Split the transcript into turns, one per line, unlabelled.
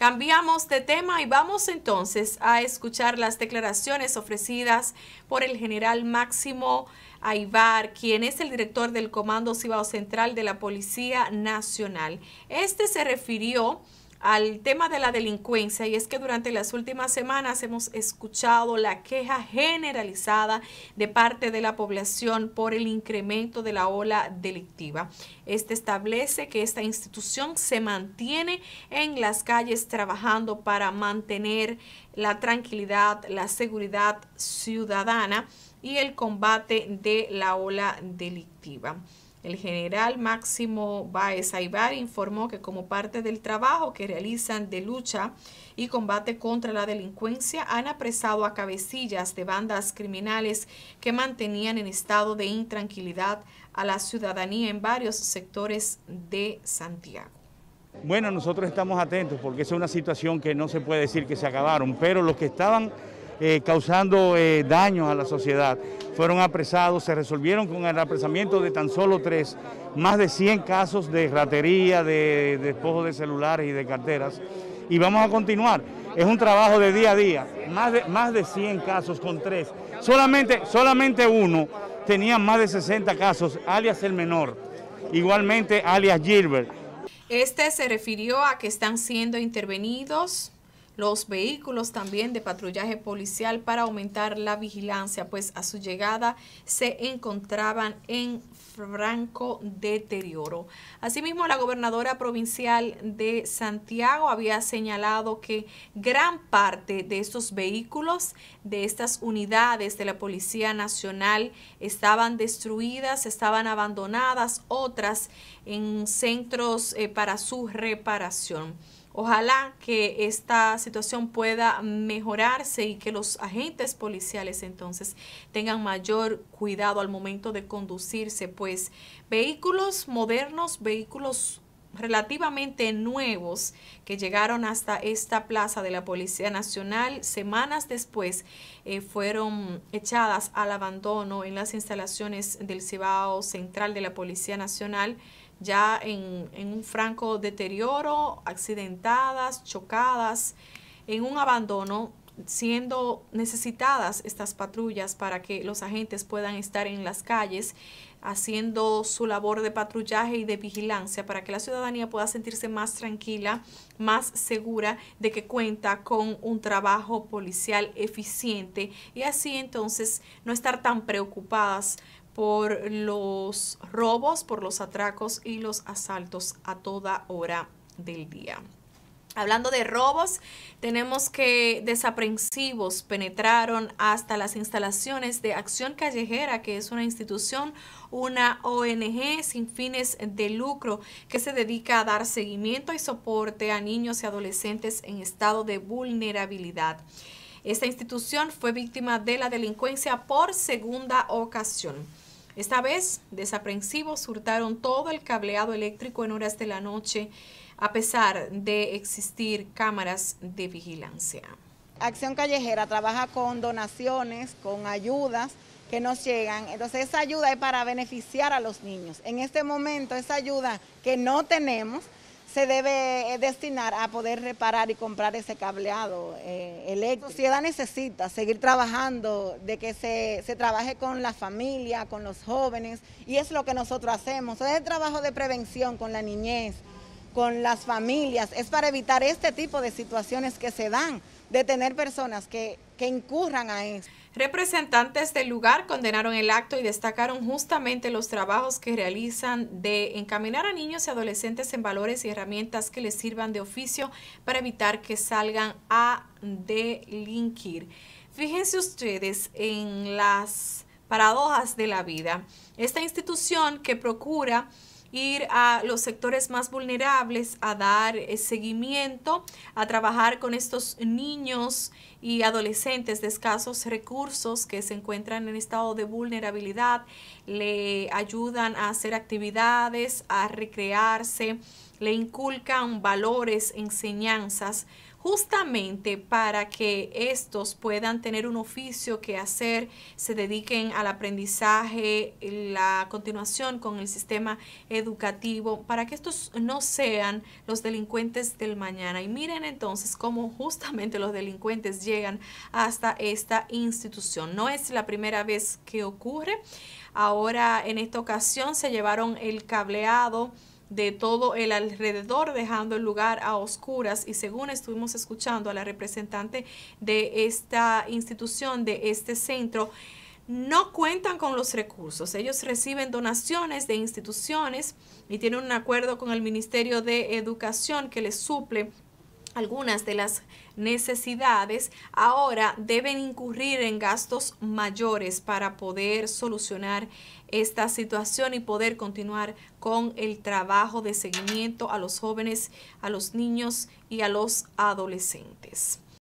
Cambiamos de tema y vamos entonces a escuchar las declaraciones ofrecidas por el general Máximo Aibar, quien es el director del Comando Cibao Central de la Policía Nacional. Este se refirió al tema de la delincuencia y es que durante las últimas semanas hemos escuchado la queja generalizada de parte de la población por el incremento de la ola delictiva. Este establece que esta institución se mantiene en las calles trabajando para mantener la tranquilidad, la seguridad ciudadana y el combate de la ola delictiva. El general Máximo Baez Aibar informó que como parte del trabajo que realizan de lucha y combate contra la delincuencia, han apresado a cabecillas de bandas criminales que mantenían en estado de intranquilidad a la ciudadanía en varios sectores de Santiago.
Bueno, nosotros estamos atentos porque es una situación que no se puede decir que se acabaron, pero los que estaban eh, causando eh, daños a la sociedad. Fueron apresados, se resolvieron con el apresamiento de tan solo tres, más de 100 casos de ratería, de despojo de, celulares y de carteras. Y vamos a continuar. Es un trabajo de día a día, más de, más de 100 casos con tres. Solamente, solamente uno tenía más de 60 casos, alias el menor, igualmente alias Gilbert.
Este se refirió a que están siendo intervenidos los vehículos también de patrullaje policial para aumentar la vigilancia, pues a su llegada se encontraban en franco deterioro. Asimismo, la gobernadora provincial de Santiago había señalado que gran parte de estos vehículos, de estas unidades de la Policía Nacional, estaban destruidas, estaban abandonadas, otras en centros eh, para su reparación. Ojalá que esta situación pueda mejorarse y que los agentes policiales entonces tengan mayor cuidado al momento de conducirse, pues vehículos modernos, vehículos relativamente nuevos que llegaron hasta esta plaza de la Policía Nacional semanas después eh, fueron echadas al abandono en las instalaciones del Cibao Central de la Policía Nacional ya en, un franco deterioro, accidentadas, chocadas, en un abandono, siendo necesitadas estas patrullas para que los agentes puedan estar en las calles haciendo su labor de patrullaje y de vigilancia para que la ciudadanía pueda sentirse más tranquila, más segura de que cuenta con un trabajo policial eficiente y así entonces no estar tan preocupadas por los robos, por los atracos y los asaltos a toda hora del día. Hablando de robos, tenemos que desaprensivos penetraron hasta las instalaciones de Acción Callejera, que es una institución, una ONG sin fines de lucro que se dedica a dar seguimiento y soporte a niños y adolescentes en estado de vulnerabilidad. Esta institución fue víctima de la delincuencia por segunda ocasión. Esta vez, desaprensivos hurtaron todo el cableado eléctrico en horas de la noche, a pesar de existir cámaras de vigilancia.
Acción Callejera trabaja con donaciones, con ayudas que nos llegan. Entonces esa ayuda es para beneficiar a los niños. En este momento esa ayuda que no tenemos se debe eh, destinar a poder reparar y comprar ese cableado eh, eléctrico. La sociedad necesita seguir trabajando, de que se, trabaje con la familia, con los jóvenes, y es lo que nosotros hacemos. Es el trabajo de prevención con la niñez, con las familias, es para evitar este tipo de situaciones que se dan, de tener personas que, que incurran a esto.
Representantes del lugar condenaron el acto y destacaron justamente los trabajos que realizan de encaminar a niños y adolescentes en valores y herramientas que les sirvan de oficio para evitar que salgan a delinquir. Fíjense ustedes en las paradojas de la vida. Esta institución que procura ir a los sectores más vulnerables a dar eh, seguimiento, a trabajar con estos niños y adolescentes de escasos recursos que se encuentran en estado de vulnerabilidad, le ayudan a hacer actividades, a recrearse, le inculcan valores, enseñanzas justamente para que estos puedan tener un oficio que hacer, se dediquen al aprendizaje, la continuación con el sistema educativo, para que estos no sean los delincuentes del mañana. Y miren entonces cómo justamente los delincuentes llegan hasta esta institución. No es la primera vez que ocurre. Ahora, en esta ocasión, se llevaron el cableado de todo el alrededor, dejando el lugar a oscuras. Y según estuvimos escuchando a la representante de esta institución, de este centro, no cuentan con los recursos. Ellos reciben donaciones de instituciones y tienen un acuerdo con el Ministerio de Educación que les suple algunas de las necesidades ahora deben incurrir en gastos mayores para poder solucionar esta situación y poder continuar con el trabajo de seguimiento a los jóvenes, a los niños y a los adolescentes.